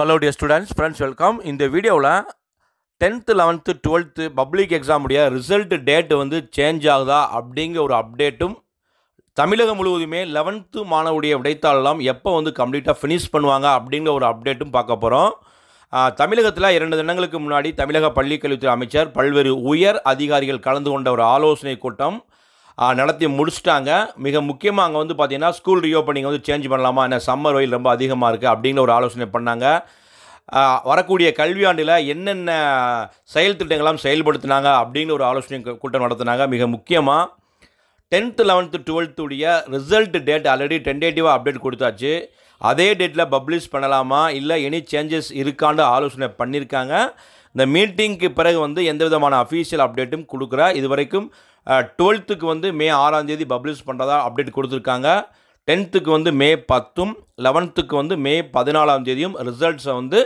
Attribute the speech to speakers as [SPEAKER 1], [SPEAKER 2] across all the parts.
[SPEAKER 1] hello dear students friends welcome இந்த வீடியோவில் tenth eleventh twelfth public எக்ஸாமுடைய ரிசல்ட் டேட்டு வந்து சேஞ்ச் ஆகுதா அப்படிங்கிற ஒரு அப்டேட்டும் தமிழகம் முழுவதுமே லெவன்த்து மாணவருடைய விடைத்தாளெல்லாம் எப்போ வந்து கம்ப்ளீட்டாக ஃபினிஷ் பண்ணுவாங்க அப்படிங்கிற ஒரு அப்டேட்டும் பார்க்க போகிறோம் தமிழகத்தில் இரண்டு தினங்களுக்கு முன்னாடி தமிழக பள்ளிக்கல்வித்துறை அமைச்சர் பல்வேறு உயர் அதிகாரிகள் கலந்து கொண்ட ஒரு ஆலோசனை கூட்டம் நடத்தி முடிச்சுட்டாங்க மிக முக்கியமாக அங்கே வந்து பார்த்தீங்கன்னா ஸ்கூல் ரீஓப்பனிங் வந்து சேஞ்ச் பண்ணலாமா என்ன சம்மர் வெயில் ரொம்ப அதிகமாக இருக்குது அப்படிங்கிற ஒரு ஆலோசனை பண்ணாங்க வரக்கூடிய கல்வியாண்டில் என்னென்ன செயல் திட்டங்கள்லாம் செயல்படுத்தினாங்க அப்படிங்கிற ஒரு ஆலோசனை கூட்டம் நடத்தினாங்க மிக முக்கியமாக டென்த்து லெவன்த்து டுவெல்த்துடைய ரிசல்ட் டேட் ஆல்ரெடி டென்டேட்டிவாக அப்டேட் கொடுத்தாச்சு அதே டேட்டில் பப்ளிஷ் பண்ணலாமா இல்லை எனி சேஞ்சஸ் இருக்கான்னு ஆலோசனை பண்ணியிருக்காங்க இந்த மீட்டிங்க்கு பிறகு வந்து எந்த விதமான அஃபீஷியல் அப்டேட்டும் கொடுக்குறா இது வரைக்கும் டுவெல்த்துக்கு வந்து மே ஆறாம் தேதி பப்ளிஷ் பண்ணுறதா அப்டேட் கொடுத்துருக்காங்க டென்த்துக்கு வந்து மே பத்தும் லெவன்த்துக்கு வந்து மே பதினாலாம் தேதியும் ரிசல்ட்ஸை வந்து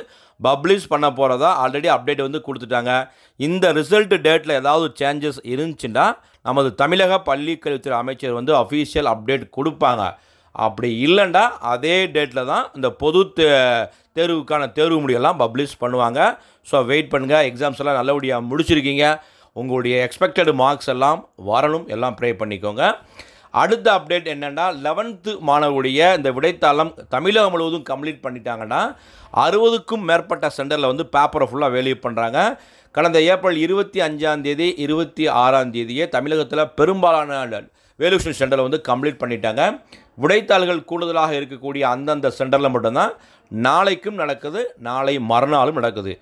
[SPEAKER 1] பப்ளிஷ் பண்ண போகிறதா ஆல்ரெடி அப்டேட் வந்து கொடுத்துட்டாங்க இந்த ரிசல்ட் டேட்டில் ஏதாவது சேஞ்சஸ் இருந்துச்சுன்னா நமது தமிழக பள்ளிக்கல்வித்துறை அமைச்சர் வந்து அஃபீஷியல் அப்டேட் கொடுப்பாங்க அப்படி இல்லைண்டா அதே டேட்டில் தான் இந்த பொது தே தேர்வுக்கான தேர்வு முடியெல்லாம் பப்ளிஷ் பண்ணுவாங்க ஸோ வெயிட் பண்ணுங்கள் எக்ஸாம்ஸ் எல்லாம் நல்லபடியாக முடிச்சிருக்கீங்க உங்களுடைய எக்ஸ்பெக்டட் மார்க்ஸ் எல்லாம் வரணும் எல்லாம் ப்ரே பண்ணிக்கோங்க அடுத்த அப்டேட் என்னென்னா லெவன்த்து மாணவருடைய இந்த விடைத்தாளம் தமிழகம் முழுவதும் கம்ப்ளீட் பண்ணிட்டாங்கன்னா அறுபதுக்கும் மேற்பட்ட சென்டரில் வந்து பேப்பரை ஃபுல்லாக வெளியே பண்ணுறாங்க கடந்த ஏப்ரல் இருபத்தி அஞ்சாந்தேதி இருபத்தி ஆறாம் தேதியே தமிழகத்தில் பெரும்பாலான வேலுக்ஷன் சென்டரில் வந்து கம்ப்ளீட் பண்ணிட்டாங்க விடைத்தாள்கள் கூடுதலாக இருக்கக்கூடிய அந்தந்த சென்டரில் மட்டும்தான் நாளைக்கும் நடக்குது நாளை மறுநாளும் நடக்குது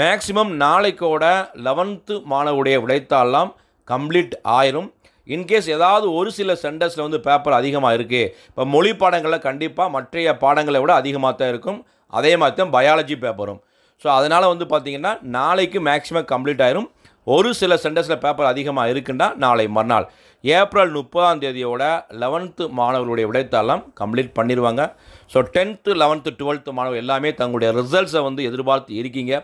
[SPEAKER 1] மேக்சிமம் நாளைக்கோட லெவன்த்து மாணவருடைய விடைத்தாள்லாம் கம்ப்ளீட் ஆயிரும் இன்கேஸ் ஏதாவது ஒரு சில சென்டர்ஸில் வந்து பேப்பர் அதிகமாக இருக்குது இப்போ மொழி பாடங்களில் கண்டிப்பாக மற்றைய பாடங்களை விட அதிகமாக தான் இருக்கும் அதே மாதிரி தான் பயாலஜி பேப்பரும் ஸோ அதனால் வந்து பார்த்திங்கன்னா நாளைக்கு மேக்ஸிமம் கம்ப்ளீட் ஆயிரும் ஒரு சில சென்டர்ஸில் பேப்பர் அதிகமாக இருக்குன்னா நாளை மறுநாள் ஏப்ரல் முப்பதாம் தேதியோட லெவன்த்து மாணவர்களுடைய விடைத்தாளம் கம்ப்ளீட் பண்ணிடுவாங்க ஸோ டென்த்து லெவன்த்து டுவெல்த்து மாணவர் எல்லாமே தங்களுடைய ரிசல்ட்ஸை வந்து எதிர்பார்த்து இருக்கீங்க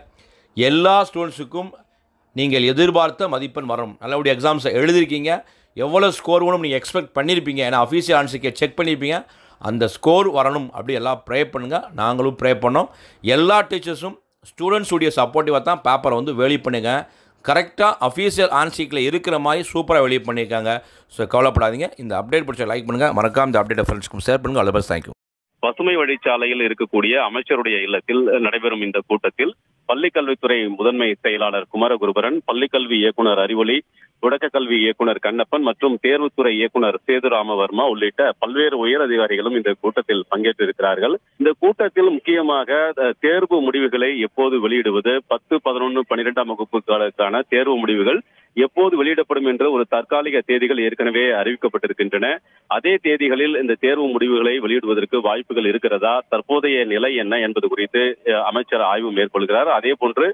[SPEAKER 1] எல்லா ஸ்டூடெண்ட்ஸுக்கும் நீங்கள் எதிர்பார்த்த மதிப்பெண் வரணும் நல்லபடியாக எக்ஸாம்ஸை எழுதியிருக்கீங்க எவ்வளோ ஸ்கோர் வேணும் நீங்கள் எக்ஸ்பெக்ட் பண்ணியிருப்பீங்க ஏன்னா அஃபீஷியல் ஆன்சருக்கு செக் பண்ணியிருப்பீங்க அந்த ஸ்கோர் வரணும் அப்படி எல்லாம் ப்ரே பண்ணுங்கள் நாங்களும் ப்ரே பண்ணோம் எல்லா டீச்சர்ஸும் ஸ்டூடெண்ட்ஸுடைய சப்போர்ட்டிவாக தான் பேப்பரை வந்து வேலி பண்ணுங்கள் கரெக்டாக அஃபீஷியல் ஆன்சீக்கில் இருக்கிற மாதிரி சூப்பராக வெளியே பண்ணியிருக்காங்க ஸோ கவலைப்படாதீங்க இந்த அப்டேட் பிடிச்ச லைக் பண்ணுங்கள் மறக்காம இந்த அப்டேட்டை ஃப்ரெண்ட்ஸ்க்கும் ஷேர் பண்ணுங்கள் அல்ல தேங்க்யூ
[SPEAKER 2] பசுமை வழிச்சாலையில் இருக்கக்கூடிய அமைச்சருடைய இல்லத்தில் நடைபெறும் இந்த கூட்டத்தில் பள்ளிக்கல்வித்துறை முதன்மை செயலாளர் குமரகுருபரன் பள்ளிக்கல்வி இயக்குநர் அறிவொளி தொடக்க கல்வி இயக்குநர் கண்ணப்பன் மற்றும் தேர்வுத்துறை இயக்குநர் சேதுராமவர்மா உள்ளிட்ட பல்வேறு உயர் அதிகாரிகளும் இந்த கூட்டத்தில் பங்கேற்றிருக்கிறார்கள் இந்த கூட்டத்தில் முக்கியமாக தேர்வு முடிவுகளை எப்போது வெளியிடுவது பத்து பதினொன்று பன்னிரெண்டாம் வகுப்புகளுக்கான தேர்வு முடிவுகள் எப்போது வெளியிடப்படும் என்ற ஒரு தற்காலிக தேதிகள் ஏற்கனவே அறிவிக்கப்பட்டிருக்கின்றன அதே தேதிகளில் இந்த தேர்வு முடிவுகளை வெளியிடுவதற்கு வாய்ப்புகள் இருக்கிறதா தற்போதைய நிலை என்ன என்பது குறித்து அமைச்சர் ஆய்வு மேற்கொள்கிறார் அதே போன்று